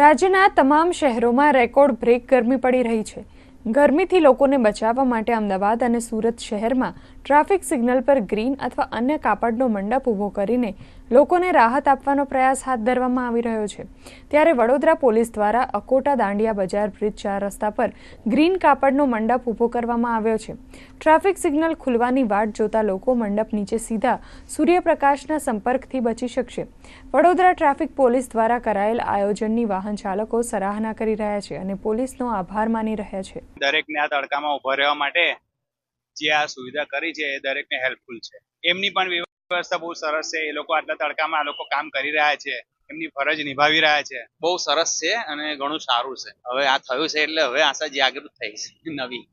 રાજ્યના તમામ શહેરોમાં રેકોર્ડ બ્રેક ગરમી પડી રહી છે ગરમીથી લોકોને બચાવવા માટે અમદાવાદ અને સુરત શહેરમાં ટ્રાફિક સિગ્નલ પર ગ્રીન અથવા અન્ય કાપડનો મંડપ ઊભો કરીને લોકોને રાહત આપવાનો પ્રયાસ હાથ ધરવામાં આવી રહ્યો છે ત્યારે વડોદરા પોલીસ દ્વારા અકોટા દાંડિયા બજાર બ્રિજ ચાર રસ્તા પર ગ્રીન કાપડનો મંડપ ઊભો કરવામાં આવ્યો છે ટ્રાફિક સિગ્નલ ખુલવાની વાટ જોતા લોકો મંડપ નીચે સીધા સૂર્યપ્રકાશના સંપર્કથી બચી શકશે વડોદરા ટ્રાફિક પોલીસ દ્વારા કરાયેલ આયોજનની વાહન ચાલકો સરાહના કરી રહ્યા છે અને પોલીસનો આભાર માની રહ્યા છે દરેકને આ તડકામાં ઊભા રહેવા માટે જે આ સુવિધા કરી છે એ દરેકને હેલ્પફુલ છે એમની પણ વ્યવસ્થા બહુ સરસ છે એ લોકો આટલા તડકામાં આ લોકો કામ કરી રહ્યા છે એમની ફરજ નિભાવી રહ્યા છે બહુ સરસ છે અને ઘણું સારું છે હવે આ થયું છે એટલે હવે આશા જાગૃત થઈ છે નવી